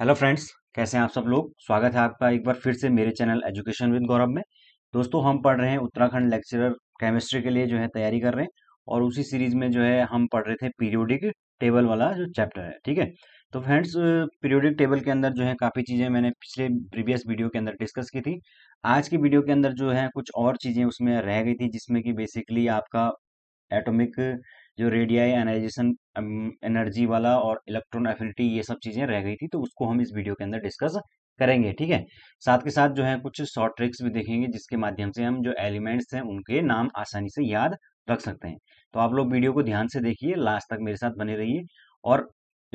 Hello friends कैसे हैं आप सब लोग स्वागत है आपका एक बार फिर से मेरे चैनल एजुकेशन विद गौरव में दोस्तों हम पढ़ रहे हैं उत्तराखंड लेक्चरर केमिस्ट्री के लिए जो है तैयारी कर रहे हैं और उसी सीरीज में जो है हम पढ़ रहे थे पीरियोडिक टेबल वाला जो चैप्टर है ठीक है तो फ्रेंड्स पीरियोडिक टेबल के अंदर जो है काफ़ी चीज़ें मैंने पिछले प्रीवियस वीडियो के अंदर डिस्कस की थी आज की वीडियो के अंदर जो है कुछ और चीज़ें उसमें रह गई थी जिसमें कि बेसिकली आपका एटोमिक जो रेडियाई एनाइजेशन एनर्जी वाला और इलेक्ट्रॉन एफिनिटी ये सब चीज़ें रह गई थी तो उसको हम इस वीडियो के अंदर डिस्कस करेंगे ठीक है साथ के साथ जो है कुछ शॉर्ट ट्रिक्स भी देखेंगे जिसके माध्यम से हम जो एलिमेंट्स हैं उनके नाम आसानी से याद रख सकते हैं तो आप लोग वीडियो को ध्यान से देखिए लास्ट तक मेरे साथ बने रहिए और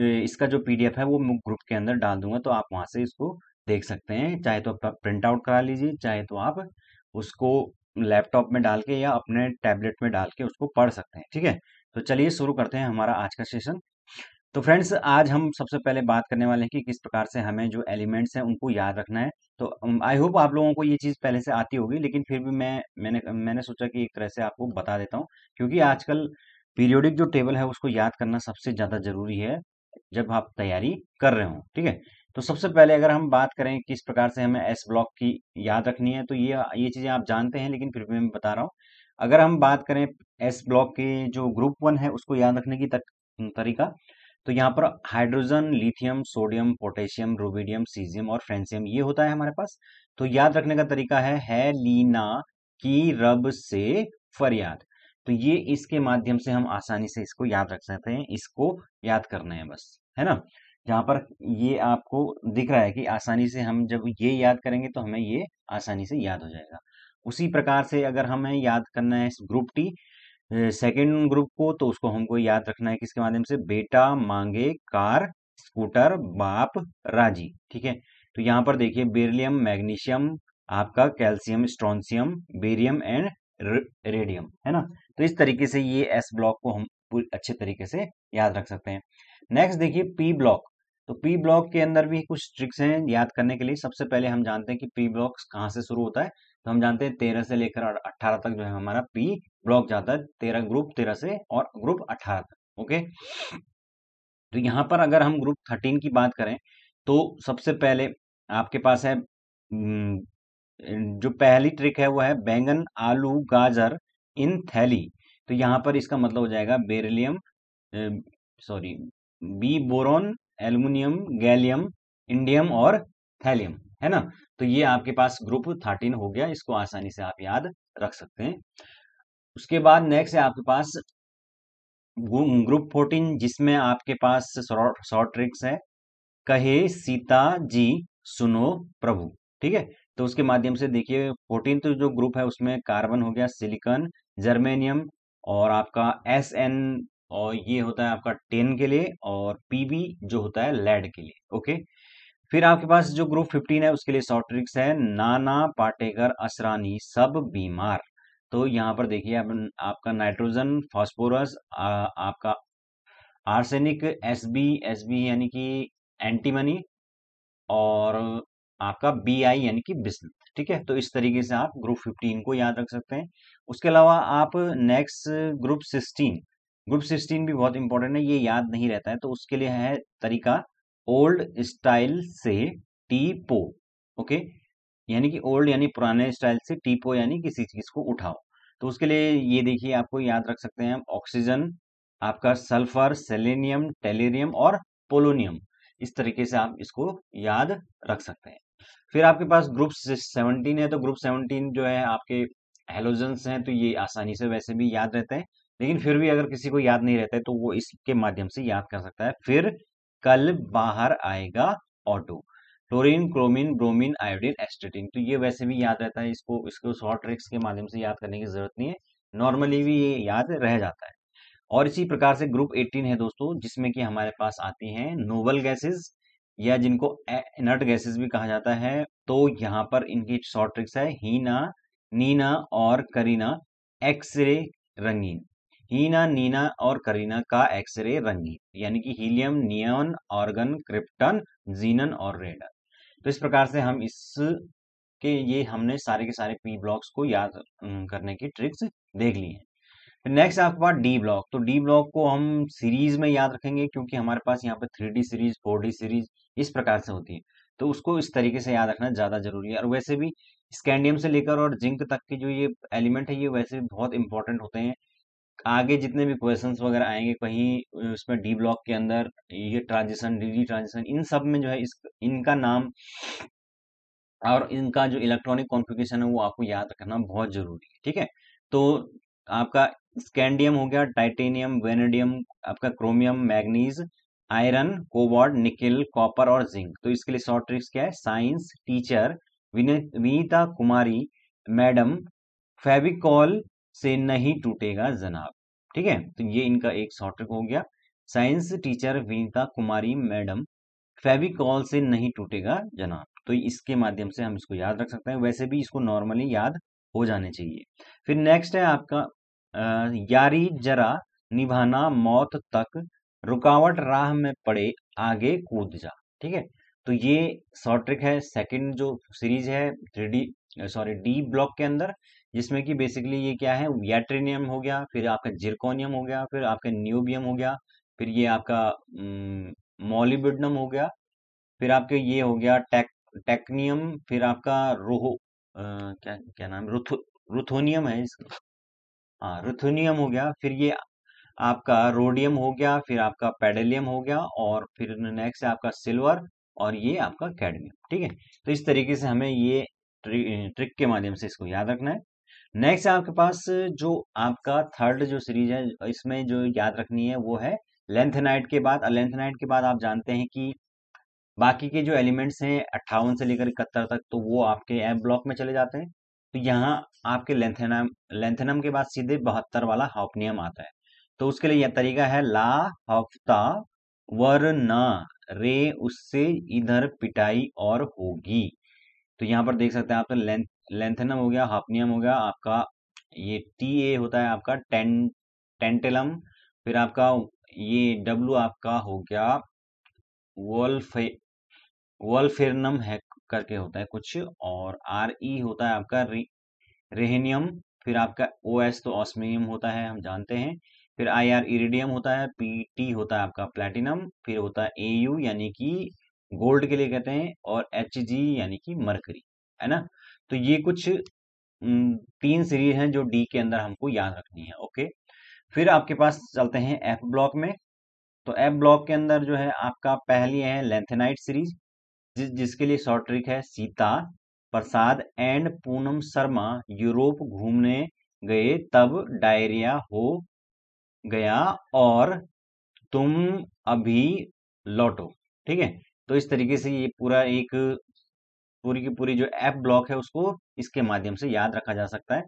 इसका जो पीडीएफ है वो ग्रुप के अंदर डाल दूंगा तो आप वहां से इसको देख सकते हैं चाहे तो आप प्रिंट आउट करा लीजिए चाहे तो आप उसको लैपटॉप में डाल के या अपने टैबलेट में डाल के उसको पढ़ सकते हैं ठीक है तो चलिए शुरू करते हैं हमारा आज का सेशन तो फ्रेंड्स आज हम सबसे पहले बात करने वाले हैं कि किस प्रकार से हमें जो एलिमेंट्स हैं उनको याद रखना है तो आई होप आप लोगों को ये चीज़ पहले से आती होगी लेकिन फिर भी मैं मैंने मैंने सोचा कि एक तरह से आपको बता देता हूँ क्योंकि आजकल पीरियोडिक जो टेबल है उसको याद करना सबसे ज़्यादा ज़रूरी है जब आप तैयारी कर रहे हो ठीक है तो सबसे पहले अगर हम बात करें किस प्रकार से हमें एस ब्लॉक की याद रखनी है तो ये ये चीज़ें आप जानते हैं लेकिन फिर भी मैं बता रहा हूँ अगर हम बात करें एस ब्लॉक के जो ग्रुप वन है उसको याद रखने की तक, तरीका तो यहाँ पर hydrogen lithium sodium potassium rubidium caesium और फ्रेंसियम ये होता है हमारे पास तो याद रखने का तरीका है लीना की रब से फरियाद तो ये इसके माध्यम से हम आसानी से इसको याद रख सकते हैं इसको याद करना है बस है ना जहां पर ये आपको दिख रहा है कि आसानी से हम जब ये याद करेंगे तो हमें ये आसानी से याद हो जाएगा उसी प्रकार से अगर हमें याद करना है ग्रुप टी सेकेंड ग्रुप को तो उसको हमको याद रखना है किसके माध्यम से बेटा मांगे कार स्कूटर बाप राजी ठीक है तो यहाँ पर देखिए बेरिलियम मैग्नीशियम आपका calcium strontium barium and radium है ना तो इस तरीके से ये एस ब्लॉक को हम अच्छे तरीके से याद रख सकते हैं नेक्स्ट देखिए पी ब्लॉक तो पी ब्लॉक के अंदर भी कुछ ट्रिक्स हैं याद करने के लिए सबसे पहले हम जानते हैं कि पी ब्लॉक कहाँ से शुरू होता है तो हम जानते हैं तेरह से लेकर अट्ठारह तक जो है हमारा पी ब्लॉक जाता है तेरह ग्रुप तेरह से और ग्रुप अट्ठारह तक ओके तो यहाँ पर अगर हम ग्रुप थर्टीन की बात करें तो सबसे पहले आपके पास है हम्म, जो पहली ट्रिक है वो है बैंगन आलू गाजर इन थैली तो यहाँ पर इसका मतलब हो जाएगा beryllium sorry B boron aluminium gallium indium और थैलियम है ना तो ये आपके पास ग्रुप थर्टीन हो गया इसको आसानी से आप याद रख सकते हैं उसके बाद नेक्स्ट है आपके पास ग्रुप फोर्टीन जिसमें आपके पास शॉर्ट ट्रिक्स है कहे सीता जी सुनो प्रभु ठीक है तो उसके माध्यम से देखिए फोर्टीन तो जो ग्रुप है उसमें कार्बन हो गया सिलिकन जर्मेनियम और आपका एस एन और ये होता है आपका टेन के लिए और पीबी जो होता है लेड के लिए ओके फिर आपके पास जो ग्रुप फिफ्टीन है उसके लिए शॉर्ट ट्रिक्स है नाना पाटेकर असरानी सब बीमार तो यहाँ पर देखिए आप, आपका नाइट्रोजन फॉस्फोरस आपका arsenic S B S B यानी कि एंटीमनी और आपका बी आई यानी कि बिस्ल ठीक है तो इस तरीके से आप ग्रुप फिफ्टीन को याद रख सकते हैं उसके अलावा आप next group sixteen group sixteen भी बहुत इंपॉर्टेंट है ये याद नहीं रहता है तो उसके लिए है तरीका ओल्ड स्टाइल से टीपो ओके यानी कि ओल्ड यानी पुराने स्टाइल से टीपो यानी किसी चीज को उठाओ तो उसके लिए ये देखिए आपको याद रख सकते हैं ऑक्सीजन आपका सल्फर सेलेनियम टेलेरियम और पोलोनियम इस तरीके से आप इसको याद रख सकते हैं फिर आपके पास ग्रुप सेवनटीन है तो ग्रुप सेवनटीन जो है आपके हेलोजन हैं तो ये आसानी से वैसे भी याद रहते हैं लेकिन फिर भी अगर किसी को याद नहीं रहता है तो वो इसके माध्यम से याद कर सकता है फिर कल बाहर आएगा ऑटो टोरिन क्रोमिन ब्रोमिन आयोडीन एस्टेटिन तो ये वैसे भी याद रहता है इसको इसको शॉर्ट ट्रिक्स के माध्यम से याद करने की जरूरत नहीं है नॉर्मली भी ये याद रह जाता है और इसी प्रकार से ग्रुप 18 है दोस्तों जिसमें कि हमारे पास आती हैं नोबल गैसेस या जिनको इनर्ट गैसेस भी कहा जाता है तो यहाँ पर इनकी शॉर्ट ट्रिक्स है हीना नीना और करीना एक्सरे रंगीन हीना नीना और करीना का एक्सरे रंगीन यानी कि helium neon argon krypton xenon और रेडन तो इस प्रकार से हम इस के ये हमने सारे के सारे पी ब्लॉक्स को याद करने की ट्रिक्स देख ली है नेक्स्ट आपके पास डी ब्लॉक तो डी ब्लॉक को हम सीरीज में याद रखेंगे क्योंकि हमारे पास यहाँ पे three D series four D series इस प्रकार से होती है तो उसको इस तरीके से याद रखना ज़्यादा जरूरी है और वैसे भी स्कैंडियम से लेकर और जिंक तक के जो ये एलिमेंट है ये वैसे भी बहुत इंपॉर्टेंट होते हैं आगे जितने भी क्वेश्चंस वगैरह आएंगे कहीं उसमें डी ब्लॉक के अंदर ये ट्रांजिशन डी ट्रांजिशन इन सब में जो है इस इनका नाम और इनका जो इलेक्ट्रॉनिक कॉन्फ़िगरेशन है वो आपको याद रखना बहुत ज़रूरी है ठीक है तो आपका स्कैंडियम हो गया टाइटेनियम वेनेडियम आपका chromium manganese iron cobalt nickel copper और जिंक तो इसके लिए शॉर्ट ट्रिक्स क्या है science teacher Vinita Kumari madam Fevicol से नहीं टूटेगा जनाब ठीक है तो ये इनका एक शॉर्ट ट्रिक हो गया science teacher Vinita Kumari madam Fevicol से नहीं टूटेगा जनाब तो इसके माध्यम से हम इसको याद रख सकते हैं वैसे भी इसको नॉर्मली याद हो जाने चाहिए फिर नेक्स्ट है आपका यारी जरा निभाना मौत तक रुकावट राह में पड़े आगे कूद जा ठीक है तो ये शॉर्ट ट्रिक है सेकंड जो सीरीज है three D sorry D block के अंदर जिसमें कि बेसिकली ये क्या है याट्रेनियम हो गया फिर आपका जिरकोनियम हो गया फिर आपका न्यूबियम हो गया फिर ये आपका मोलिबिडनम हो गया फिर आपके ये हो गया टेक टेक्नियम फिर आपका रोहो क्या क्या नाम रुथो रुथोनियम है इसका हाँ रुथोनियम हो गया फिर ये आपका रोडियम हो गया फिर आपका पेडेलियम हो गया और फिर नेक्स्ट है आपका सिल्वर और ये आपका कैडमियम ठीक है तो इस तरीके से हमें ये ट्रिक के माध्यम से इसको याद रखना है नेक्स्ट आपके पास जो आपका थर्ड जो सीरीज है इसमें जो याद रखनी है वो है लेंथेनाइट के बाद लेंथेनाइट के बाद आप जानते हैं कि बाकी के जो एलिमेंट्स हैं अट्ठावन से लेकर इकहत्तर तक तो वो आपके एफ ब्लॉक में चले जाते हैं तो यहाँ आपके लेंथेनम लेंथेनम के बाद सीधे बहत्तर वाला हॉपनियम आता है तो उसके लिए यह तरीका है ला हफ्ता वर न रे उससे इधर पिटाई और होगी तो यहाँ पर देख सकते हैं आप तो लेंथ लेंथनम हो गया हाफनियम हो गया आपका ये टी ए होता है आपका टेन टेंटेलम फिर आपका ये डब्लू आपका हो गया वोल्फे वोल्फेरनम है करके होता है कुछ और आर ई e होता है आपका रे, रेहनियम फिर आपका ओ एस तो ऑस्मिनियम होता है हम जानते हैं फिर आई आर इरिडियम होता है पी टी होता है आपका प्लेटिनम फिर होता है ए यू यानी कि गोल्ड के लिए कहते हैं और एच जी यानी कि मरकरी है ना तो ये कुछ तीन सीरीज हैं जो डी के अंदर हमको याद रखनी है ओके फिर आपके पास चलते हैं एफ ब्लॉक में तो एफ ब्लॉक के अंदर जो है आपका पहली है लेंथेनाइट सीरीज जिस जिसके लिए शॉर्ट ट्रिक है सीता प्रसाद एंड पूनम शर्मा यूरोप घूमने गए तब डायरिया हो गया और तुम अभी लौटो ठीक है तो इस तरीके से ये पूरा एक पूरी की पूरी जो एप ब्लॉक है उसको इसके माध्यम से याद रखा जा सकता है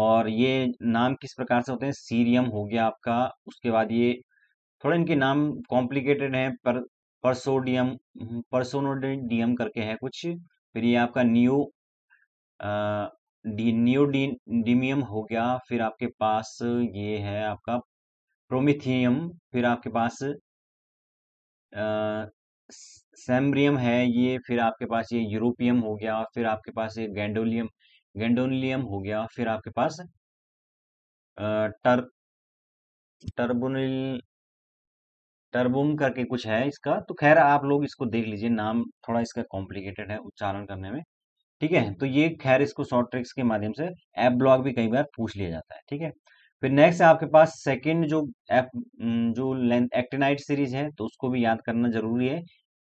और ये नाम किस प्रकार से होते हैं सीरियम हो गया आपका उसके बाद ये थोड़ा इनके नाम कॉम्प्लिकेटेड हैं पर परसोडियम हम्म, परसोनोडियम करके है कुछ फिर ये आपका न्यू डी न्यूडीमियम हो गया फिर आपके पास ये है आपका प्रोमिथियम फिर आपके पास आ, सेम्ब्रियम है ये फिर आपके पास ये यूरोपियम हो गया फिर आपके पास ये गेंडोलियम गेंडोलियम हो गया फिर आपके पास टर टर्बोनिल टर्बुम करके कुछ है इसका तो खैर आप लोग इसको देख लीजिए नाम थोड़ा इसका कॉम्प्लिकेटेड है उच्चारण करने में ठीक है तो ये खैर इसको शॉर्ट ट्रिक्स के माध्यम से एप ब्लॉग भी कई बार पूछ लिया जाता है ठीक है फिर नेक्स्ट आपके पास सेकंड जो एप जो लेंथ एक्टिनाइट सीरीज है तो उसको भी याद करना जरूरी है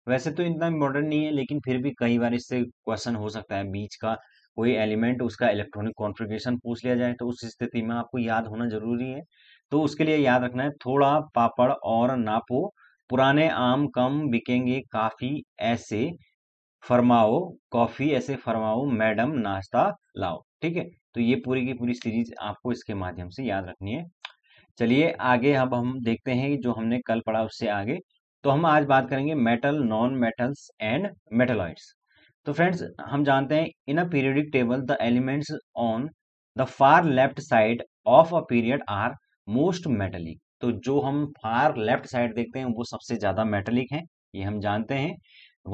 वैसे तो इतना इम्पोर्टेंट नहीं है लेकिन फिर भी कई बार इससे क्वेश्चन हो सकता है बीच का कोई एलिमेंट उसका इलेक्ट्रॉनिक कॉन्फ़िगरेशन पूछ लिया जाए तो उस स्थिति में आपको याद होना जरूरी है तो उसके लिए याद रखना है थोड़ा पापड़ और नापो पुराने आम कम बिकेंगे काफ़ी ऐसे फरमाओ कॉफ़ी ऐसे फरमाओ मैडम नाश्ता लाओ ठीक है तो ये पूरी की पूरी सीरीज आपको इसके माध्यम से याद रखनी है चलिए आगे अब हम देखते हैं जो हमने कल पढ़ा उससे आगे तो हम आज बात करेंगे metal non metals and metalloids तो फ्रेंड्स हम जानते हैं in a periodic table the elements on the far left side of a period are most metallic तो जो हम फार लेफ्ट साइड देखते हैं वो सबसे ज्यादा मेटलिक हैं ये हम जानते हैं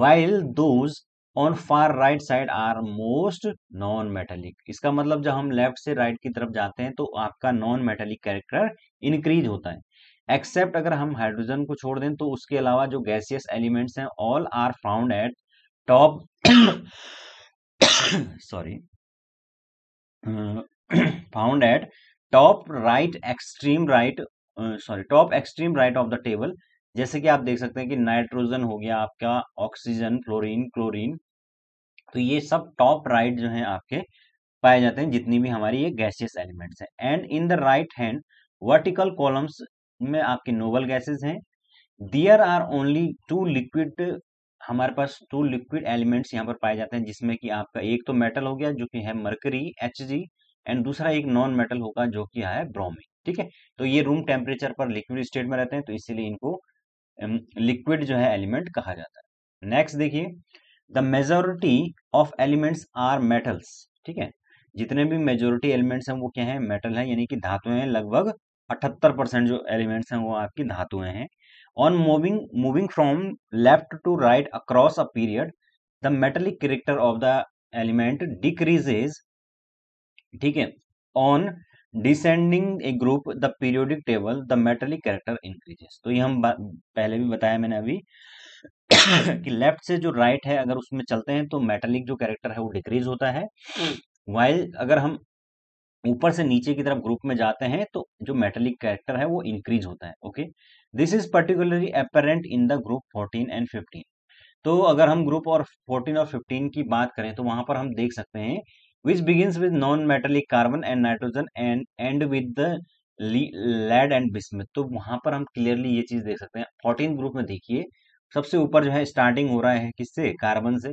while those on far right side are most non metallic इसका मतलब जब हम लेफ्ट से राइट right की तरफ जाते हैं तो आपका नॉन मेटेलिक कैरेक्टर इंक्रीज होता है एक्सेप्ट अगर हम हाइड्रोजन को छोड़ दें तो उसके अलावा जो गैसियस एलिमेंट्स हैं all are found at top sorry found at top right extreme right sorry top extreme right of the table जैसे कि आप देख सकते हैं कि नाइट्रोजन हो गया आपका ऑक्सीजन फ्लोरीन क्लोरीन तो ये सब टॉप राइट right जो है आपके पाए जाते हैं जितनी भी हमारी ये गैसियस एलिमेंट्स हैं and in the right hand vertical columns उनमें आपके नोबल गैसेज हैं there are only two liquid हमारे पास टू लिक्विड एलिमेंट्स यहाँ पर पाए जाते हैं जिसमें कि आपका एक तो मेटल हो गया जो कि है मर्करी एच जी एंड दूसरा एक नॉन मेटल होगा जो कि है ब्रोमीन ठीक है तो ये रूम टेम्परेचर पर लिक्विड स्टेट में रहते हैं तो इसीलिए इनको लिक्विड जो है एलिमेंट कहा जाता है नेक्स्ट देखिए the majority of elements are metals ठीक है जितने भी मेजोरिटी एलिमेंट्स हैं वो क्या है मेटल है यानी कि धातुएं लगभग अठहत्तर परसेंट जो एलिमेंट्स हैं वो आपकी धातुएं हैं on moving moving from left to right across a period the metallic character of the element decreases ठीक है on descending a group the periodic table the metallic character increases तो ये हम पहले भी बताया मैंने अभी कि लेफ्ट से जो राइट right है अगर उसमें चलते हैं तो मेटलिक जो कैरेक्टर है वो डिक्रीज होता है वाइल हम्म। अगर हम ऊपर से नीचे की तरफ ग्रुप में जाते हैं तो जो मेटेलिक कैरेक्टर है वो इंक्रीज होता है okay this is particularly apparent in the group 14 and 15 तो अगर हम ग्रुप और 14 और 15 की बात करें तो वहां पर हम देख सकते हैं which begin with non metallic carbon and nitrogen and end with the lead and bismuth तो वहां पर हम क्लियरली ये चीज देख सकते हैं फोर्टीन ग्रुप में देखिए सबसे ऊपर जो है स्टार्टिंग हो रहा है किससे कार्बन से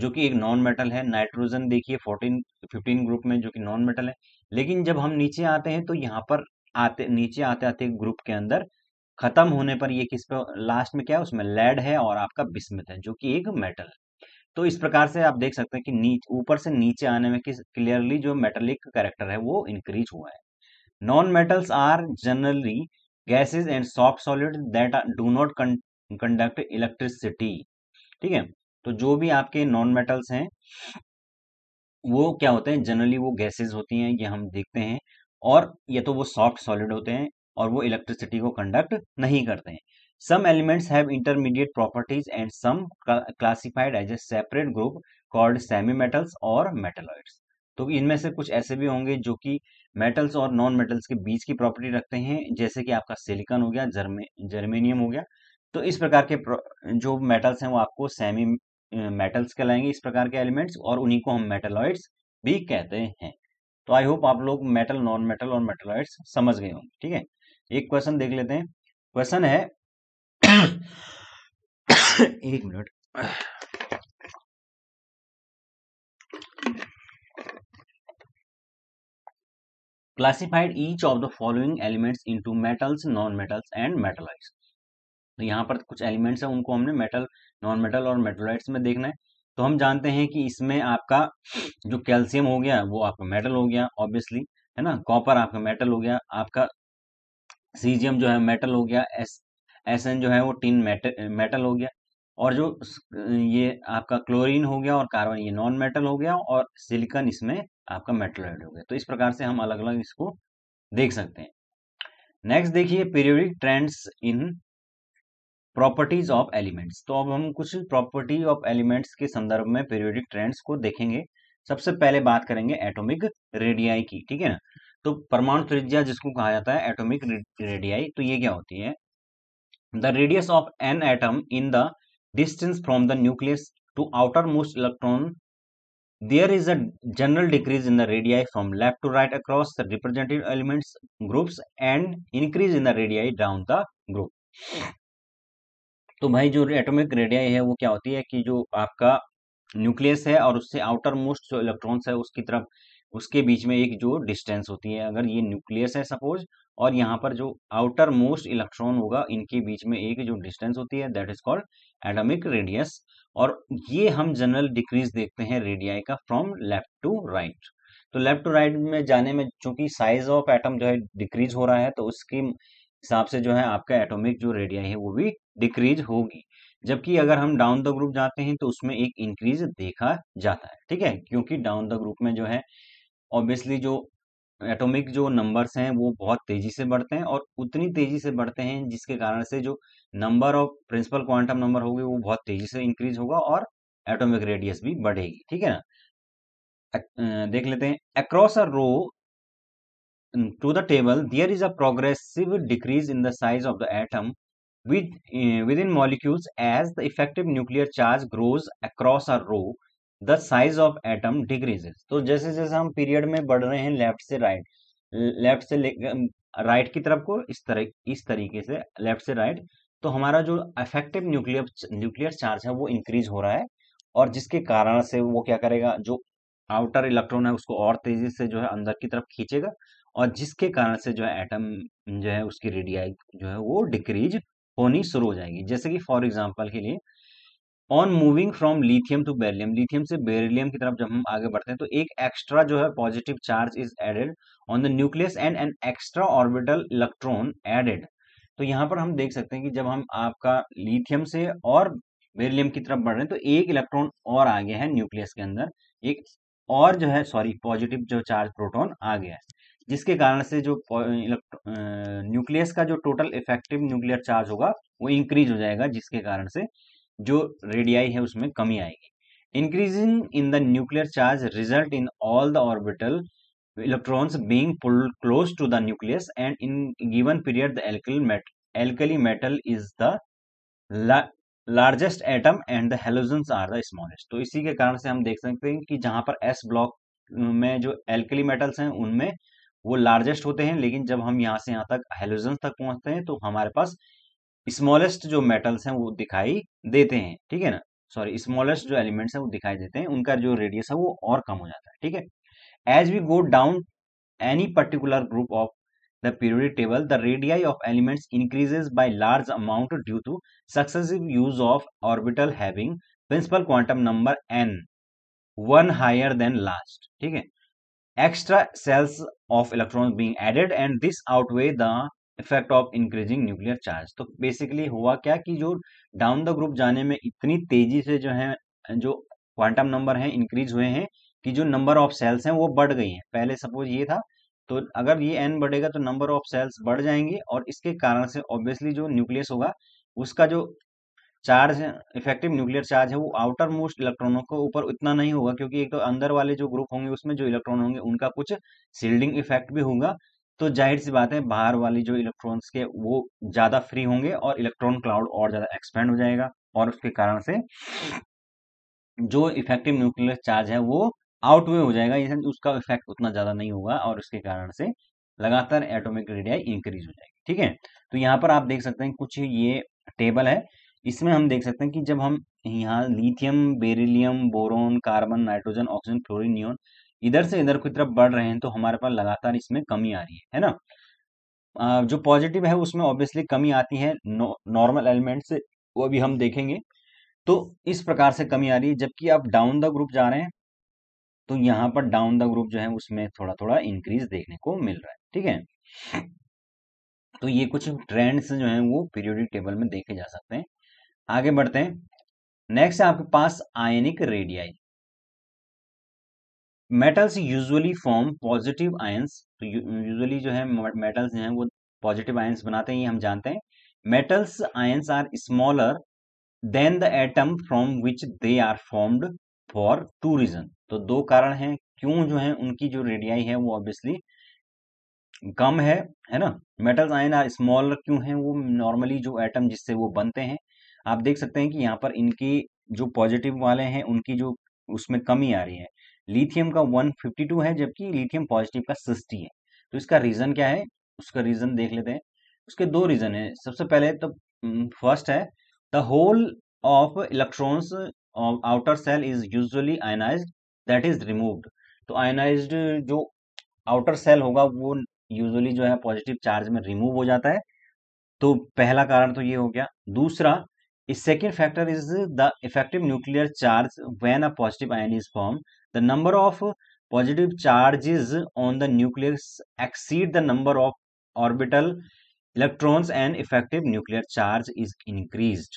जो कि एक नॉन मेटल है नाइट्रोजन देखिए फोर्टीन फिफ्टीन ग्रुप में जो कि नॉन मेटल है लेकिन जब हम नीचे आते हैं तो यहाँ पर आते नीचे आते आते ग्रुप के अंदर खत्म होने पर ये किस पर लास्ट में क्या है उसमें लेड है और आपका बिस्मित है जो कि एक मेटल है तो इस प्रकार से आप देख सकते हैं कि नीचे ऊपर से नीचे आने में किस क्लियरली जो मेटलिक करेक्टर है वो इंक्रीज हुआ है non metals are generally gases and soft solid that do not conduct electricity ठीक है तो जो भी आपके नॉन मेटल्स हैं वो क्या होते हैं जनरली वो गैसेज होती हैं ये हम देखते हैं और ये तो वो सॉफ्ट सॉलिड होते हैं और वो इलेक्ट्रिसिटी को कंडक्ट नहीं करते हैं some elements have intermediate properties and some classified as a separate group called semi metals और मेटेलॉइड्स तो इनमें से कुछ ऐसे भी होंगे जो कि मेटल्स और नॉन मेटल्स के बीच की प्रॉपर्टी रखते हैं जैसे कि आपका सिलिकॉन हो गया जर्मे जर्मेनियम हो गया तो इस प्रकार के जो मेटल्स हैं वो आपको सेमी मेटल्स कहलाएंगे इस प्रकार के एलिमेंट्स और उन्हीं को हम मेटलॉइड्स भी कहते हैं तो आई होप आप लोग मेटल नॉन मेटल और मेटलॉइड्स समझ गए होंगे ठीक है एक क्वेश्चन देख लेते हैं क्वेश्चन है एक minute classified each of the following elements into metals non metals and metalloids तो यहाँ पर कुछ एलिमेंट्स हैं उनको हमने मेटल नॉन मेटल और मेटोलाइट्स में देखना है तो हम जानते हैं कि इसमें आपका जो कैल्शियम हो गया वो आपका मेटल हो गया ऑब्वियसली है ना कॉपर आपका मेटल हो गया आपका सीजियम जो है मेटल हो गया एस एस एन जो है वो टिन मेटल मेटल हो गया और जो ये आपका क्लोरीन हो गया और कार्बन ये नॉन मेटल हो गया और सिलिकन इसमें आपका मेटलॉइड हो गया तो इस प्रकार से हम अलग अलग इसको देख सकते हैं नेक्स्ट देखिए periodic trends in properties of elements तो अब हम कुछ प्रॉपर्टी ऑफ एलिमेंट्स के संदर्भ में पीरियोडिक ट्रेंड्स को देखेंगे सबसे पहले बात करेंगे एटॉमिक रेडियाई की ठीक है ना तो परमाणु त्रिज्या जिसको कहा जाता है एटॉमिक रेडियाई तो ये क्या होती है the radius of an atom in the distance from the nucleus to outermost electron there is a general decrease in the radii from left to right across the representative elements groups and increase in the radii down the group तो भाई जो atomic radii है वो क्या होती है कि जो आपका न्यूक्लियस है और उससे आउटर मोस्ट जो इलेक्ट्रॉन्स है उसकी तरफ उसके बीच में एक जो डिस्टेंस होती है अगर ये न्यूक्लियस है सपोज और यहाँ पर जो आउटर मोस्ट इलेक्ट्रॉन होगा इनके बीच में एक जो डिस्टेंस होती है that is called atomic radius और ये हम जनरल डिक्रीज देखते हैं रेडियाई का फ्रॉम लेफ्ट टू राइट तो लेफ्ट टू राइट में जाने में चूंकि साइज ऑफ एटम जो है डिक्रीज हो रहा है तो उसकी हिसाब से जो है आपका एटॉमिक जो रेडियाई है वो भी डिक्रीज होगी जबकि अगर हम डाउन द ग्रुप जाते हैं तो उसमें एक इंक्रीज देखा जाता है ठीक है क्योंकि डाउन द ग्रुप में जो है ऑब्वियसली जो एटॉमिक जो नंबर्स हैं वो बहुत तेजी से बढ़ते हैं और उतनी तेजी से बढ़ते हैं जिसके कारण से जो number of principal quantum number होगी वो बहुत तेजी से इंक्रीज होगा और एटॉमिक रेडियस भी बढ़ेगी ठीक है ना देख लेते हैं across a row to the table, there is a progressive decrease in the size of the atom with, uh, within molecules as the effective nuclear charge grows across a row the size of atom decreases तो जैसे जैसे हम period में बढ़ रहे हैं left से right left से राइट की तरफ को इस तरह इस तरीके से लेफ्ट से राइट तो हमारा जो इफेक्टिव न्यूक्लियर न्यूक्लियर चार्ज है वो इंक्रीज हो रहा है और जिसके कारण से वो क्या करेगा जो आउटर इलेक्ट्रॉन है उसको और तेजी से जो है अंदर की तरफ खींचेगा और जिसके कारण से जो है एटम जो है उसकी रेडियाई जो है वो डिक्रीज होनी शुरू हो जाएगी जैसे कि फॉर एग्जाम्पल के लिए on moving from lithium to beryllium lithium से बेरिलियम की तरफ जब हम आगे बढ़ते हैं तो एक एक्स्ट्रा जो है positive charge is added on the nucleus and an extra orbital electron added तो यहाँ पर हम देख सकते हैं कि जब हम आपका लिथियम से और बेरिलियम की तरफ बढ़ रहे हैं तो एक इलेक्ट्रॉन और आ गया है न्यूक्लियस के अंदर एक और जो है सॉरी पॉजिटिव जो चार्ज प्रोटोन आ गया है जिसके कारण से जो न्यूक्लियस का जो टोटल इफेक्टिव न्यूक्लियर चार्ज होगा वो इंक्रीज हो जाएगा जिसके कारण से जो रेडियाई है उसमें कमी आएगी increasing in the nuclear charge result in all the orbital electrons being pulled close to the nucleus and in given period the alkyl metal alkali metal is the la largest atom and तो इसी के कारण से हम देख सकते हैं कि जहां पर एस ब्लॉक में जो एल्कली मेटल्स हैं उनमें वो लार्जेस्ट होते हैं लेकिन जब हम यहाँ से यहाँ तक हेलोजन तक पहुंचते हैं तो हमारे पास स्मॉलेस्ट जो मेटल्स हैं वो दिखाई देते हैं ठीक है ना सॉरी स्मॉलेस्ट जो एलिमेंट्स हैं वो दिखाई देते हैं उनका जो रेडियस है वो और कम हो जाता है ठीक है as we go down any particular group of the periodic table the radii of elements increases by large amount due to successive use of orbital having principal quantum number n one higher than last ठीक है extra cells of electrons being added and this outweigh the effect of increasing nuclear charge तो basically हुआ क्या कि जो down the group जाने में इतनी तेजी से जो है जो क्वांटम नंबर है इंक्रीज हुए हैं कि जो नंबर ऑफ सेल्स हैं वो बढ़ गई हैं पहले सपोज ये था तो अगर ये एन बढ़ेगा तो नंबर ऑफ सेल्स बढ़ जाएंगे और इसके कारण से ऑब्वियसली जो न्यूक्लियस होगा उसका जो चार्ज इफेक्टिव न्यूक्लियर चार्ज है वो आउटर मोस्ट इलेक्ट्रॉनों के ऊपर उतना नहीं होगा क्योंकि एक तो अंदर वाले जो ग्रुप होंगे उसमें जो इलेक्ट्रॉन होंगे उनका कुछ सील्डिंग इफेक्ट भी होगा तो जाहिर सी बात है बाहर वाली जो इलेक्ट्रॉन्स के वो ज्यादा फ्री होंगे और इलेक्ट्रॉन क्लाउड और ज्यादा एक्सपेंड हो जाएगा और उसके कारण से जो इफेक्टिव न्यूक्लियर चार्ज है वो वे हो जाएगा उसका इफेक्ट उतना ज्यादा नहीं होगा और उसके कारण से लगातार एटोमिक रेडियाई इंक्रीज हो जाएगी ठीक है तो यहाँ पर आप देख सकते हैं कुछ ये टेबल है इसमें हम देख सकते हैं कि जब हम यहाँ lithium beryllium boron carbon nitrogen oxygen fluorine neon इधर से इधर की तरफ बढ़ रहे हैं तो हमारे पास लगातार इसमें कमी आ रही है है ना जो पॉजिटिव है उसमें ऑब्वियसली कमी आती है नॉर्मल एलिमेंट से वो भी हम देखेंगे तो इस प्रकार से कमी आ रही है जबकि आप डाउन द ग्रुप जा रहे हैं तो यहाँ पर डाउन द ग्रुप जो है उसमें थोड़ा थोड़ा इंक्रीज देखने को मिल रहा है ठीक है तो ये कुछ ट्रेंड्स जो हैं वो पीरियोडिक टेबल में देखे जा सकते हैं आगे बढ़ते हैं नेक्स्ट है आपके पास ionic radii metals usually form positive ions तो यूजुअली जो है मेटल्स हैं वो पॉजिटिव आयंस बनाते हैं ये हम जानते हैं metals ions are smaller than the atom from which they are formed for two reason तो दो कारण हैं क्यों जो है उनकी जो रेडियाई है वो ऑब्वियसली कम है है ना मेटल्स आयन आर स्मॉलर क्यों है वो नॉर्मली जो एटम जिससे वो बनते हैं आप देख सकते हैं कि यहाँ पर इनकी जो पॉजिटिव वाले हैं उनकी जो उसमें कमी आ रही है लिथियम का 152 है जबकि लिथियम पॉजिटिव का 60 है तो इसका रीज़न क्या है उसका रीज़न देख लेते हैं उसके दो रीज़न है सबसे पहले तो फर्स्ट है the whole of electrons outer shell is usually ionize that is removed तो आयनाइज जो आउटर सेल होगा वो यूजली जो है पॉजिटिव चार्ज में रिमूव हो जाता है तो पहला कारण तो ये हो गया दूसरा second factor is the effective nuclear charge when a positive ion is form the number of positive charges on the nucleus exceed the number of orbital electrons and effective nuclear charge is increase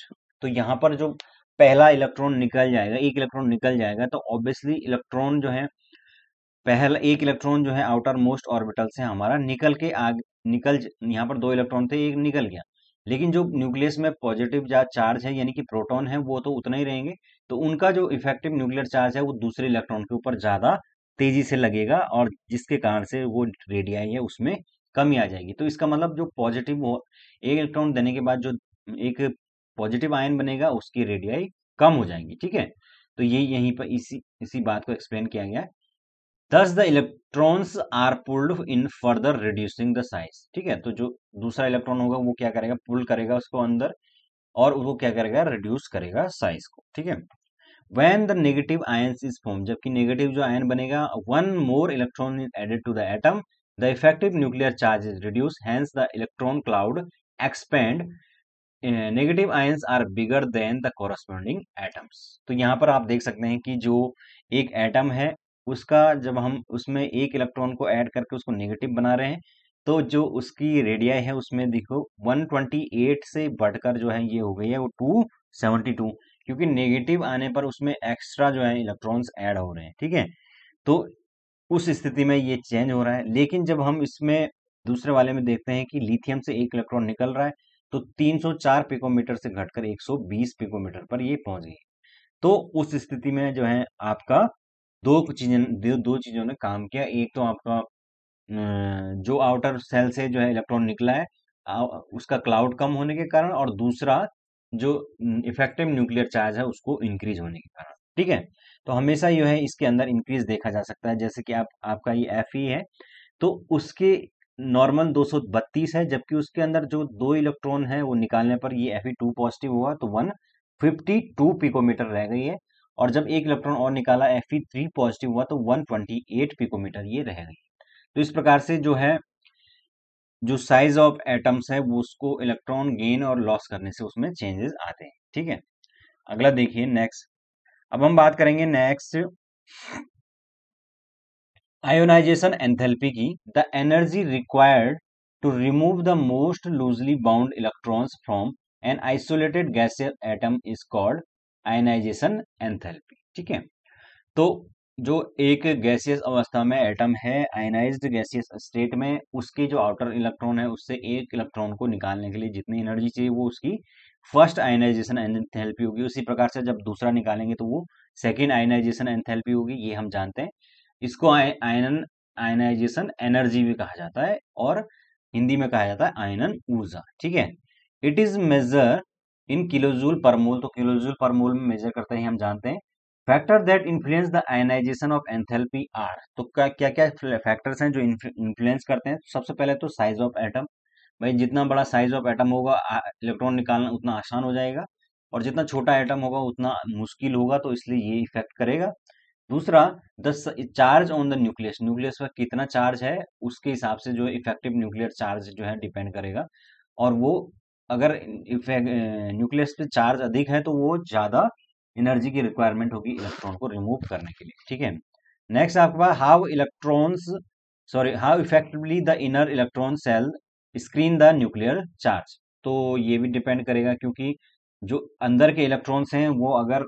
तो यहाँ पर जो पहला electron निकल जाएगा एक electron निकल जाएगा तो ऑब्वियसली इलेक्ट्रॉन जो है पहला एक इलेक्ट्रॉन जो है आउटर मोस्ट ऑर्बिटल से हमारा निकल के आग निकल यहाँ पर दो इलेक्ट्रॉन थे एक निकल गया लेकिन जो न्यूक्लियस में पॉजिटिव जा चार्ज है यानी कि प्रोटॉन है वो तो उतना ही रहेंगे तो उनका जो इफेक्टिव न्यूक्लियर चार्ज है वो दूसरे इलेक्ट्रॉन के ऊपर ज़्यादा तेजी से लगेगा और जिसके कारण से वो रेडियाई है उसमें कमी आ जाएगी तो इसका मतलब जो पॉजिटिव एक इलेक्ट्रॉन देने के बाद जो एक पॉजिटिव आयन बनेगा उसकी रेडियाई कम हो जाएंगी ठीक है तो ये यहीं पर इसी इसी बात को एक्सप्लेन किया गया है thus the electrons are pulled in further reducing the size ठीक है तो जो दूसरा इलेक्ट्रॉन होगा वो क्या करेगा पुल करेगा उसको अंदर और वो क्या करेगा रिड्यूस करेगा साइज को ठीक है when the negative ion is form जबकि नेगेटिव जो आयन बनेगा one more electron is added to the atom the effective nuclear charge is reduce hence the electron cloud expand negative ions are bigger than the corresponding atoms तो यहाँ पर आप देख सकते हैं कि जो एक एटम है उसका जब हम उसमें एक इलेक्ट्रॉन को ऐड करके उसको नेगेटिव बना रहे हैं तो जो उसकी रेडियाई है उसमें देखो 128 से बढ़कर जो है ये हो गई है वो 272 क्योंकि नेगेटिव आने पर उसमें एक्स्ट्रा जो है इलेक्ट्रॉन्स ऐड हो रहे हैं ठीक है तो उस स्थिति में ये चेंज हो रहा है लेकिन जब हम इसमें दूसरे वाले में देखते हैं कि लिथियम से एक इलेक्ट्रॉन निकल रहा है तो 304 पिकोमीटर से घटकर 120 पिकोमीटर पर ये पहुंच गई तो उस स्थिति में जो है आपका दो चीज़ें दो दो चीज़ों ने काम किया एक तो आपका जो आउटर सेल से जो है इलेक्ट्रॉन निकला है उसका क्लाउड कम होने के कारण और दूसरा जो इफेक्टिव न्यूक्लियर चार्ज है उसको इंक्रीज होने के कारण ठीक है तो हमेशा जो है इसके अंदर इंक्रीज देखा जा सकता है जैसे कि आप आपका ये एफ ई है तो उसके नॉर्मल 232 है जबकि उसके अंदर जो दो इलेक्ट्रॉन है वो निकालने पर ये एफ ई टू पॉजिटिव हुआ तो 152 पिकोमीटर रह गई है और जब एक इलेक्ट्रॉन और निकाला एफ थ्री पॉजिटिव हुआ तो 128 पिकोमीटर ये रह गई तो इस प्रकार से जो है जो साइज ऑफ एटम्स है वो उसको इलेक्ट्रॉन गेन और लॉस करने से उसमें चेंजेस आते हैं ठीक है अगला देखिए नेक्स्ट अब हम बात करेंगे नेक्स्ट आयोनाइजेशन एंथेल्पी की the energy required to remove the most loosely bound electrons from an isolated gaseous atom is called ionization enthalpy ठीक है तो जो एक गैसियस अवस्था में एटम है आयनाइज गैसियस स्टेट में उसके जो आउटर इलेक्ट्रॉन है उससे एक इलेक्ट्रॉन को निकालने के लिए जितनी एनर्जी चाहिए वो उसकी फर्स्ट आयनाइजेशन एंथैल्पी होगी उसी प्रकार से जब दूसरा निकालेंगे तो वो सेकेंड आयनाइजेशन एंथैल्पी होगी ये हम जानते हैं इसको आयनन आयनाइजेशन एनर्जी भी कहा जाता है और हिंदी में कहा जाता है आयनन ऊर्जा ठीक है it is measure in kilojoule per mole तो किलोजूल परमूल में मेजर करते हैं हम जानते हैं factor that influence the ionization of enthalpy are तो क्या क्या क्या फैक्टर्स हैं जो इन्फ्लुएंस करते हैं सबसे पहले तो साइज ऑफ एटम भाई जितना बड़ा साइज ऑफ एटम होगा इलेक्ट्रॉन निकालना उतना आसान हो जाएगा और जितना छोटा एटम होगा उतना मुश्किल होगा तो इसलिए ये इफेक्ट करेगा दूसरा the charge on the nucleus nucleus पर कितना चार्ज है उसके हिसाब से जो इफेक्टिव न्यूक्लियर चार्ज जो है डिपेंड करेगा और वो अगर न्यूक्लियस पे चार्ज अधिक है तो वो ज़्यादा एनर्जी की रिक्वायरमेंट होगी इलेक्ट्रॉन को रिमूव करने के लिए ठीक है नेक्स्ट आपके पास how electrons sorry how effectively the inner electron shell screen the nuclear charge तो ये भी डिपेंड करेगा क्योंकि जो अंदर के इलेक्ट्रॉन्स हैं वो अगर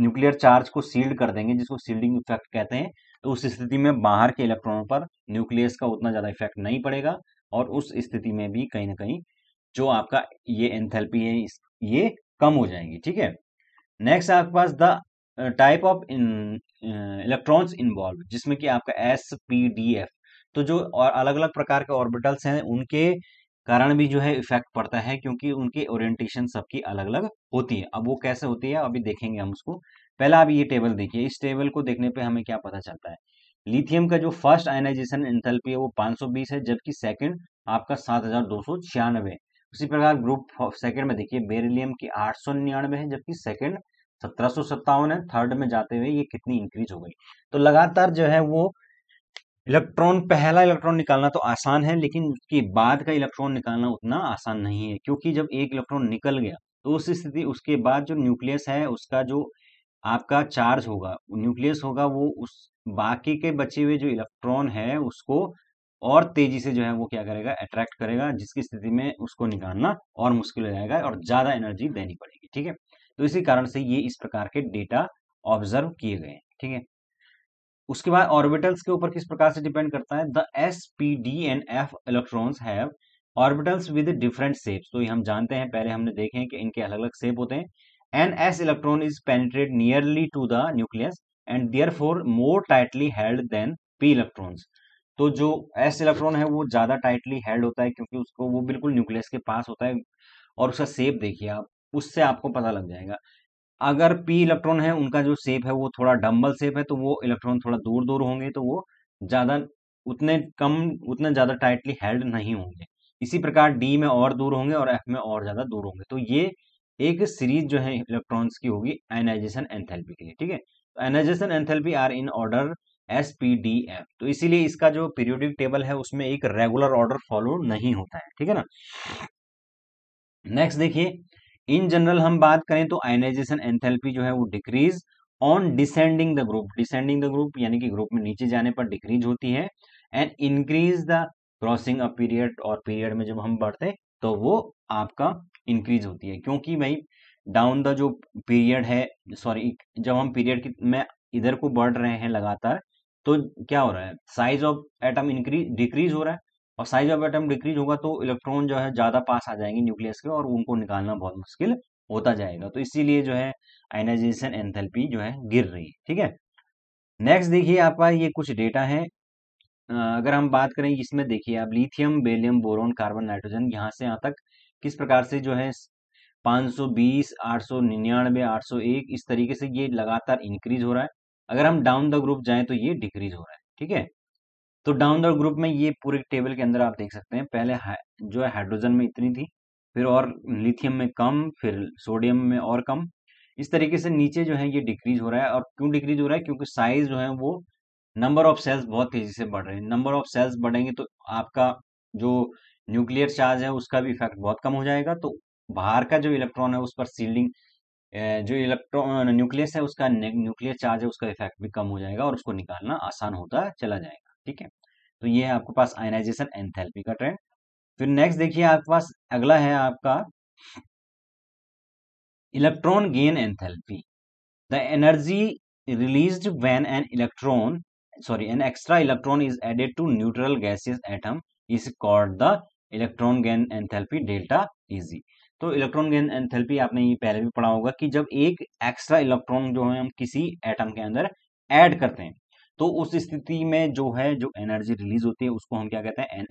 न्यूक्लियर चार्ज को सील्ड कर देंगे जिसको सील्डिंग इफेक्ट कहते हैं तो उस स्थिति में बाहर के इलेक्ट्रॉनों पर न्यूक्लियस का उतना ज़्यादा इफेक्ट नहीं पड़ेगा और उस स्थिति में भी कहीं ना कहीं जो आपका ये एंथेल्पी है ये कम हो जाएंगी ठीक है नेक्स्ट आपके पास the type of electrons involve जिसमें कि आपका एस पी डी एफ तो जो और अलग अलग प्रकार के ऑर्बिटल्स हैं उनके कारण भी जो है इफेक्ट पड़ता है क्योंकि उनके ओरिएंटेशन सबकी अलग अलग होती है अब वो कैसे होती है अभी देखेंगे हम उसको पहला आप ये टेबल देखिए इस टेबल को देखने पे हमें क्या पता चलता है लिथियम का जो फर्स्ट आयनाइजेशन एंथैल्पी है वो 520 है जबकि सेकंड आपका सात हजार दो सौ छियानवे उसी प्रकार ग्रुप सेकंड में देखिए बेरिलियम की आठ सौ निन्यानवे है जबकि सेकंड सत्रह सौ सत्तावन है थर्ड में जाते हुए ये कितनी इंक्रीज हो गई तो लगातार जो है वो इलेक्ट्रॉन पहला इलेक्ट्रॉन निकालना तो आसान है लेकिन उसके बाद का इलेक्ट्रॉन निकालना उतना आसान नहीं है क्योंकि जब एक इलेक्ट्रॉन निकल गया तो उस स्थिति उसके बाद जो न्यूक्लियस है उसका जो आपका चार्ज होगा न्यूक्लियस होगा वो उस बाकी के बचे हुए जो इलेक्ट्रॉन है उसको और तेजी से जो है वो क्या करेगा अट्रैक्ट करेगा जिसकी स्थिति में उसको निकालना और मुश्किल हो जाएगा और ज़्यादा एनर्जी देनी पड़ेगी ठीक है तो इसी कारण से ये इस प्रकार के डेटा ऑब्जर्व किए गए ठीक है उसके बाद ऑर्बिटल्स के ऊपर किस प्रकार से डिपेंड करता है the s p d n f electrons have orbitals with different shapes तो ये हम जानते हैं पहले हमने देखे हैं कि इनके अलग अलग सेप होते हैं an s electron is penetrate nearly to the nucleus and they're more tightly held than p electrons तो जो एस इलेक्ट्रॉन है वो ज़्यादा टाइटली हेल्ड होता है क्योंकि उसको वो बिल्कुल न्यूक्लियस के पास होता है और उसका सेप देखिए आप उससे आपको पता लग जाएगा अगर पी इलेक्ट्रॉन है उनका जो सेप है वो थोड़ा डम्बल सेप है तो वो इलेक्ट्रॉन थोड़ा दूर दूर होंगे तो वो ज़्यादा उतने कम उतने ज़्यादा टाइटली हेल्ड नहीं होंगे इसी प्रकार डी में और दूर होंगे और एफ में और ज़्यादा दूर होंगे तो ये एक सीरीज जो है इलेक्ट्रॉन्स की होगी एनाइजेशन एंथेल्पी के लिए ठीक है ionization enthalpy are in order s p d f तो इसीलिए इसका जो पीरियोडिक टेबल है उसमें एक रेगुलर ऑर्डर फॉलो नहीं होता है ठीक है ना नेक्स्ट देखिए इन जनरल हम बात करें तो आयनाइजेशन एंथेल्पी जो है वो decrease on descending the group descending the group यानी कि ग्रुप में नीचे जाने पर डिक्रीज होती है and increase the crossing a period और पीरियड में जब हम बढ़ते तो वो आपका इंक्रीज होती है क्योंकि भाई डाउन द जो पीरियड है सॉरी जब हम पीरियड में इधर को बढ़ रहे हैं लगातार तो क्या हो रहा है size of atom increase decrease हो रहा है और साइज ऑफ एटम डिक्रीज होगा तो इलेक्ट्रॉन जो है ज़्यादा पास आ जाएंगे न्यूक्लियस के और उनको निकालना बहुत मुश्किल होता जाएगा तो इसीलिए जो है आइनाइजेशन एंथेल्पी जो है गिर रही है ठीक है नेक्स्ट देखिए आपका ये कुछ डेटा है अगर हम बात करें इसमें देखिए आप lithium beryllium boron carbon nitrogen यहाँ से यहाँ तक किस प्रकार से जो है 520, 899, 801 इस तरीके से ये लगातार इंक्रीज हो रहा है अगर हम डाउन द ग्रुप जाएं तो ये डिक्रीज हो रहा है ठीक है तो डाउन द ग्रुप में ये पूरे टेबल के अंदर आप देख सकते हैं पहले है, जो है हाइड्रोजन में इतनी थी फिर और लिथियम में कम फिर सोडियम में और कम इस तरीके से नीचे जो है ये डिक्रीज हो रहा है और क्यों डिक्रीज हो रहा है क्योंकि साइज जो है वो नंबर ऑफ सेल्स बहुत तेजी से बढ़ रहे हैं नंबर ऑफ सेल्स बढ़ेंगे तो आपका जो न्यूक्लियर चार्ज है उसका भी इफेक्ट बहुत कम हो जाएगा तो बाहर का जो इलेक्ट्रॉन है उस पर सील्डिंग जो इलेक्ट्रॉन न्यूक्लियस है उसका न्यूक्लियर चार्ज है उसका इफेक्ट भी कम हो जाएगा और उसको निकालना आसान होता चला जाएगा ठीक है तो ये है आपके पास आयनाइजेशन एंथैल्पी का ट्रेंड फिर नेक्स्ट देखिए आपके पास अगला है आपका electron gain enthalpy the energy release when an electron sorry an extra electron is added to neutral gases atom is called the electron gain enthalpy delta e g तो electron gain enthalpy आपने ये पहले भी पढ़ा होगा कि जब एक एक्स्ट्रा इलेक्ट्रॉन जो है हम किसी एटम के अंदर ऐड हम्म। करते हैं तो उस स्थिति में जो है जो एनर्जी रिलीज होती है उसको हम क्या कहते हैं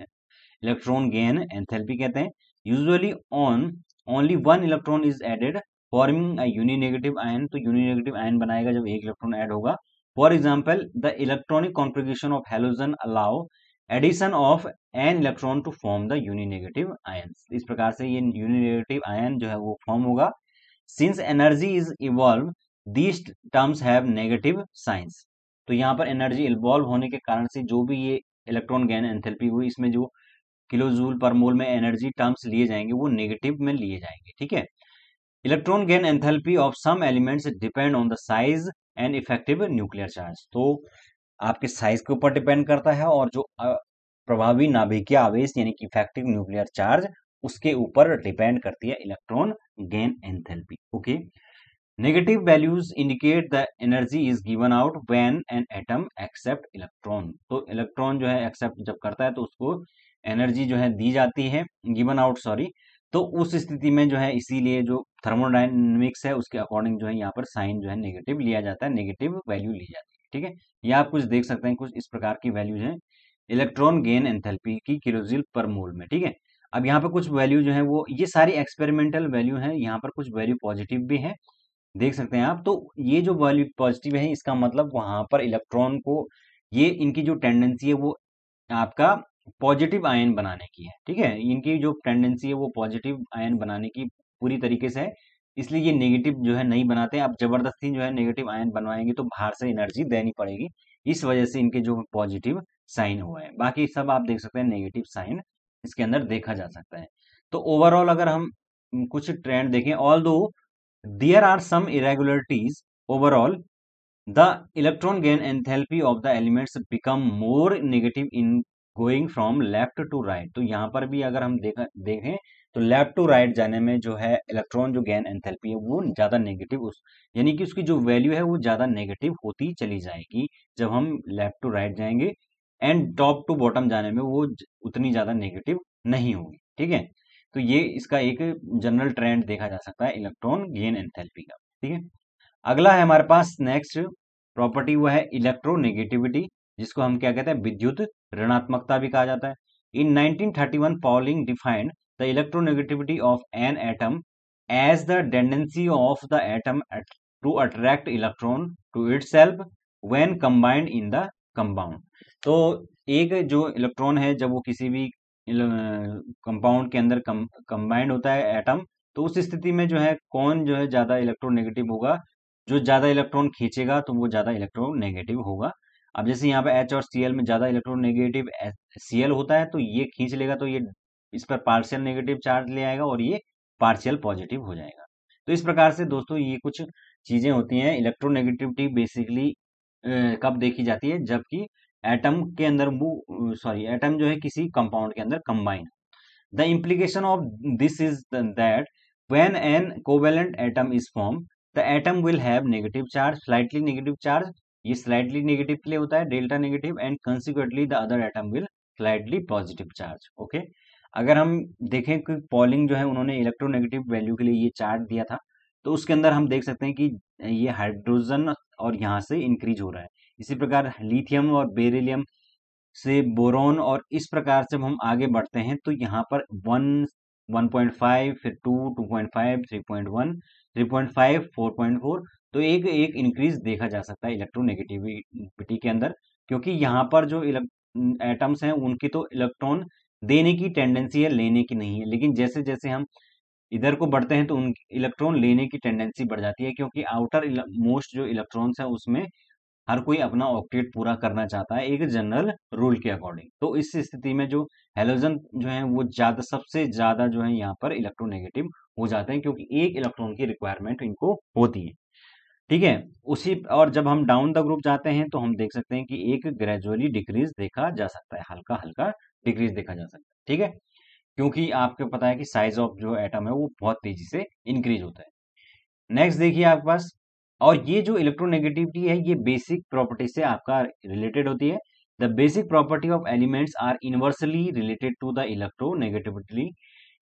इलेक्ट्रॉन गेन एंथैल्पी कहते हैं usually on only one electron is added forming uninegative ion तो यूनिनेगेटिव आयन बनाएगा जब एक इलेक्ट्रॉन एड होगा for example the electronic configuration of halogen allow addition of an electron to form the uninegative ion इस प्रकार से ये यूनिनेगेटिव ion जो है वो फॉर्म होगा since energy is evolve these terms have negative signs तो यहाँ पर एनर्जी इवॉल्व होने के कारण से जो भी ये इलेक्ट्रॉन गैन एंथेल्पी हुई इसमें जो किलो जूल पर मोल में एनर्जी टर्म्स लिए जाएंगे वो नेगेटिव में लिए जाएंगे ठीक है electron gain enthalpy of some elements depend on the size and effective nuclear charge तो आपके साइज के ऊपर डिपेंड करता है और जो प्रभावी नाभिकीय आवेश यानी कि इफेक्टिव न्यूक्लियर चार्ज उसके ऊपर डिपेंड करती है electron gain enthalpy okay negative values indicate the energy is given out when an atom accept electron तो इलेक्ट्रॉन जो है एक्सेप्ट जब करता है तो उसको एनर्जी जो है दी जाती है गिवन आउट सॉरी तो उस स्थिति में जो है इसीलिए जो थर्मोडाइनमिक्स है उसके अकॉर्डिंग जो है यहाँ पर साइन जो है नेगेटिव लिया जाता है नेगेटिव वैल्यू ली जाती है ठीक है या आप कुछ देख सकते हैं कुछ इस प्रकार की वैल्यूज हैं इलेक्ट्रॉन गेन एंथेल्पी की किलोजिल पर मोल में ठीक है अब यहाँ पर कुछ वैल्यू जो है वो ये सारी एक्सपेरिमेंटल वैल्यू है यहाँ पर कुछ वैल्यू पॉजिटिव भी है देख सकते हैं आप तो ये जो वैल्यू पॉजिटिव है इसका मतलब वहां पर इलेक्ट्रॉन को ये इनकी जो टेंडेंसी है वो आपका पॉजिटिव आयन बनाने की है ठीक है इनकी जो टेंडेंसी है वो पॉजिटिव आयन बनाने की पूरी तरीके से है इसलिए ये नेगेटिव जो है नहीं बनाते हैं आप जबरदस्ती जो है नेगेटिव आयन बनवाएंगे तो बाहर से एनर्जी देनी पड़ेगी इस वजह से इनके जो पॉजिटिव साइन हुए हैं बाकी सब आप देख सकते हैं नेगेटिव साइन इसके अंदर देखा जा सकता है तो ओवरऑल अगर हम कुछ ट्रेंड देखें although there are some irregularities overall the electron gain enthalpy of the elements become more negative in going from left to right तो यहाँ पर भी अगर हम देखें तो लेफ्ट टू राइट जाने में जो है इलेक्ट्रॉन जो गैन एंथैल्पी है वो ज़्यादा नेगेटिव उस यानी कि उसकी जो वैल्यू है वो ज़्यादा नेगेटिव होती चली जाएगी जब हम लेफ्ट टू राइट जाएंगे एंड टॉप टू बॉटम जाने में वो उतनी ज़्यादा नेगेटिव नहीं होगी ठीक है तो ये इसका एक जनरल ट्रेंड देखा जा सकता है इलेक्ट्रॉन गेन एंथैल्पी का ठीक है अगला है हमारे पास नेक्स्ट प्रॉपर्टी वो है इलेक्ट्रोनेगेटिविटी जिसको हम क्या कहते हैं विद्युत ऋणात्मकता भी कहा जाता है in 1931 Pauling defined the electronegativity of an atom as the tendency of the atom to attract electron to itself when combined in the compound तो एक जो इलेक्ट्रॉन है जब वो किसी भी कंपाउंड के अंदर कंबाइंड होता है एटम तो उस स्थिति में जो है कौन जो है ज़्यादा इलेक्ट्रोनेगेटिव होगा जो ज़्यादा इलेक्ट्रॉन खींचेगा तो वो ज़्यादा इलेक्ट्रोनेगेटिव होगा अब जैसे यहाँ पे H और Cl में ज़्यादा इलेक्ट्रोनेगेटिव Cl होता है तो ये खींच लेगा तो ये इस पर पार्शियल नेगेटिव चार्ज ले आएगा और ये पार्शियल पॉजिटिव हो जाएगा तो इस प्रकार से दोस्तों ये कुछ चीजें होती हैं इलेक्ट्रोनेगेटिविटी बेसिकली कब देखी जाती है जबकि एटम के अंदर सॉरी एटम जो है किसी कंपाउंड के अंदर combine the implication of this is that when an covalent atom is form the atom will have negative charge slightly negative charge ये स्लाइटली नेगेटिव के लिए होता है delta negative and consequently the other atom will slightly positive charge okay अगर हम देखें कि polling जो है उन्होंने इलेक्ट्रोनेगेटिव वैल्यू के लिए ये चार्ट दिया था तो उसके अंदर हम देख सकते हैं कि ये हाइड्रोजन और यहाँ से इंक्रीज हो रहा है इसी प्रकार लिथियम और बेरिलियम से बोरोन और इस प्रकार से हम आगे बढ़ते हैं तो यहाँ पर वन वन पॉइंट फाइव फिर two two point five three point one three point five four point four तो एक एक इंक्रीज देखा जा सकता है इलेक्ट्रोनेगेटिविटी के अंदर क्योंकि यहाँ पर जो एटम्स हैं उनकी तो इलेक्ट्रॉन देने की टेंडेंसी है लेने की नहीं है लेकिन जैसे जैसे हम इधर को बढ़ते हैं तो उन इलेक्ट्रॉन लेने की टेंडेंसी बढ़ जाती है क्योंकि आउटर मोस्ट जो इलेक्ट्रॉन्स है उसमें हर कोई अपना ऑक्टेट पूरा करना चाहता है एक जनरल रूल के अकॉर्डिंग तो इस स्थिति में जो हेलोजन जो है वो ज्यादा सबसे ज्यादा जो है यहाँ पर इलेक्ट्रोनेगेटिव हो जाते हैं क्योंकि एक इलेक्ट्रॉन की रिक्वायरमेंट इनको होती है ठीक है उसी और जब हम डाउन द ग्रुप जाते हैं तो हम देख सकते हैं कि एक ग्रेजुअली डिक्रीज देखा जा सकता है हल्का हल्का डिक्रीज देखा जा सकता है ठीक है क्योंकि आपको पता है कि साइज ऑफ जो एटम है वो बहुत तेजी से इंक्रीज होता है नेक्स्ट देखिए आपके पास और ये जो इलेक्ट्रोनेगेटिविटी है ये बेसिक प्रॉपर्टी से आपका रिलेटेड होती है the basic property of elements are inversely related to the electronegativity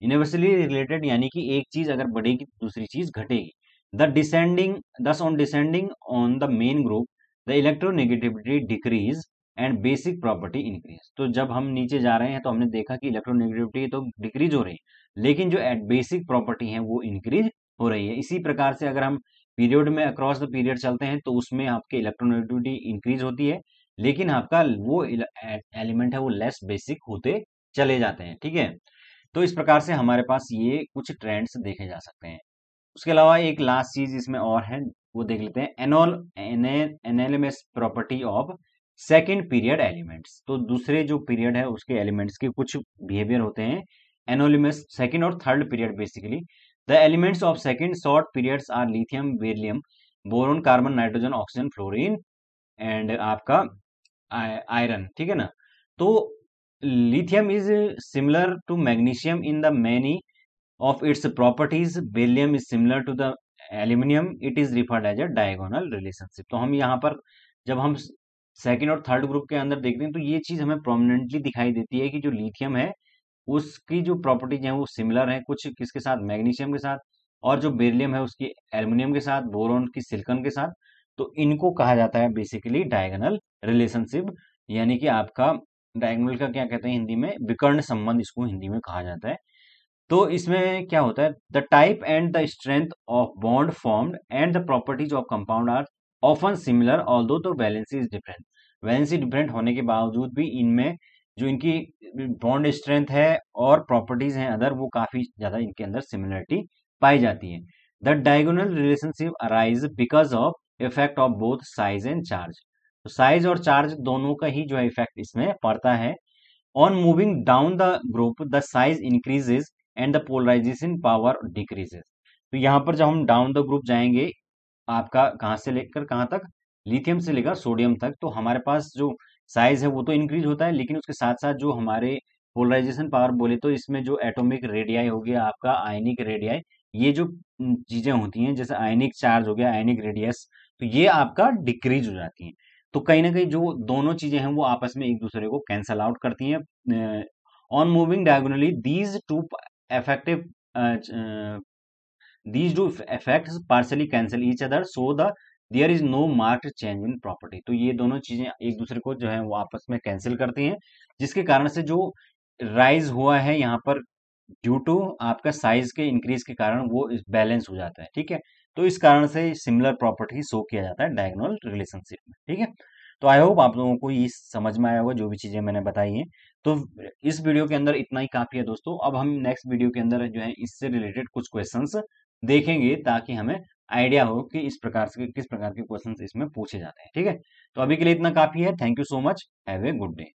universally related यानी कि एक चीज अगर बढ़ेगी तो दूसरी चीज घटेगी the descending thus on descending on the main group the electronegativity decrease and basic property increase तो जब हम नीचे जा रहे हैं तो हमने देखा कि इलेक्ट्रोनेगेटिविटी तो डिक्रीज हो रही है लेकिन जो एट बेसिक प्रॉपर्टी है वो इंक्रीज हो रही है इसी प्रकार से अगर हम पीरियड में अक्रॉस द पीरियड चलते हैं तो उसमें आपके इलेक्ट्रोनेगेटिविटी इंक्रीज होती है लेकिन आपका वो एलिमेंट है वो लेस बेसिक होते चले जाते हैं ठीक है तो इस प्रकार से हमारे पास ये कुछ ट्रेंड्स देखे जा सकते हैं उसके अलावा एक लास्ट चीज इसमें और है वो देख लेते हैं anomalous property of second period elements तो दूसरे जो पीरियड है उसके एलिमेंट्स के कुछ बिहेवियर होते हैं एनोलिमस सेकेंड और third period basically the elements of second short periods are lithium barium boron carbon nitrogen oxygen fluorine and आपका आयरन ठीक है ना तो lithium is similar to magnesium in the many of its properties beryllium is similar to the aluminium it is referred as a diagonal relationship तो हम यहाँ पर जब हम सेकेंड और थर्ड ग्रुप के अंदर देखते हैं तो ये चीज़ हमें प्रोमिनेंटली दिखाई देती है कि जो लिथियम है उसकी जो प्रॉपर्टीज हैं वो सिमिलर हैं कुछ किसके साथ मैग्नीशियम के साथ और जो बेरिलियम है उसकी एल्युमिनियम के साथ बोरोन की सिल्कन के साथ तो इनको कहा जाता है बेसिकली डायगनल रिलेशनशिप यानी कि आपका डायगनल का क्या कहते हैं हिंदी में विकर्ण संबंध इसको हिंदी में कहा जाता है तो इसमें क्या होता है the type and the strength of bond formed and the properties of compound are often similar although तो valency is different valency different होने के बावजूद भी इनमें जो इनकी बॉन्ड स्ट्रेंथ है और प्रॉपर्टीज हैं अदर वो काफ़ी ज़्यादा इनके अंदर सिमिलरिटी पाई जाती है the diagonal relationship arise because of effect of both size and charge तो साइज और चार्ज दोनों का ही जो है इफेक्ट इसमें पड़ता है on moving down the group the size increases and the polarization power decreases तो यहाँ पर जब हम डाउन द ग्रुप जाएंगे आपका कहां से लेकर कहां तक लिथियम से लेकर सोडियम तक तो हमारे पास जो साइज है वो तो इंक्रीज होता है लेकिन उसके साथ साथ जो हमारे पोलराइजेशन पावर बोले तो इसमें जो एटॉमिक रेडियाई हो गया आपका आयनिक रेडियाई ये जो चीजें होती हैं जैसे आयनिक चार्ज हो गया आयनिक रेडियस तो ये आपका डिक्रीज हो जाती है तो कहीं ना कहीं जो दोनों चीजें हैं वो आपस में एक दूसरे को कैंसल आउट करती हैं on moving diagonally these two effective these do effect partially cancel partially other so the there is no marked change in property तो ये दोनों चीजें एक दूसरे को जो है वो आपस में कैंसिल करती हैं जिसके कारण से जो राइज हुआ है यहाँ पर ड्यू टू आपका साइज के इंक्रीज के कारण वो बैलेंस हो जाता है ठीक है तो इस कारण से सिमिलर प्रॉपर्टी शो किया जाता है डायग्नोल रिलेशनशिप में ठीक है तो आई होप आप लोगों को ये समझ में आया होगा जो भी चीजें मैंने बताई हैं तो इस वीडियो के अंदर इतना ही काफी है दोस्तों अब हम नेक्स्ट वीडियो के अंदर जो है इससे रिलेटेड कुछ क्वेश्चन देखेंगे ताकि हमें आइडिया हो कि इस प्रकार से किस प्रकार के क्वेश्चन इसमें पूछे जाते हैं ठीक है तो अभी के लिए इतना काफी है thank you so much have a good day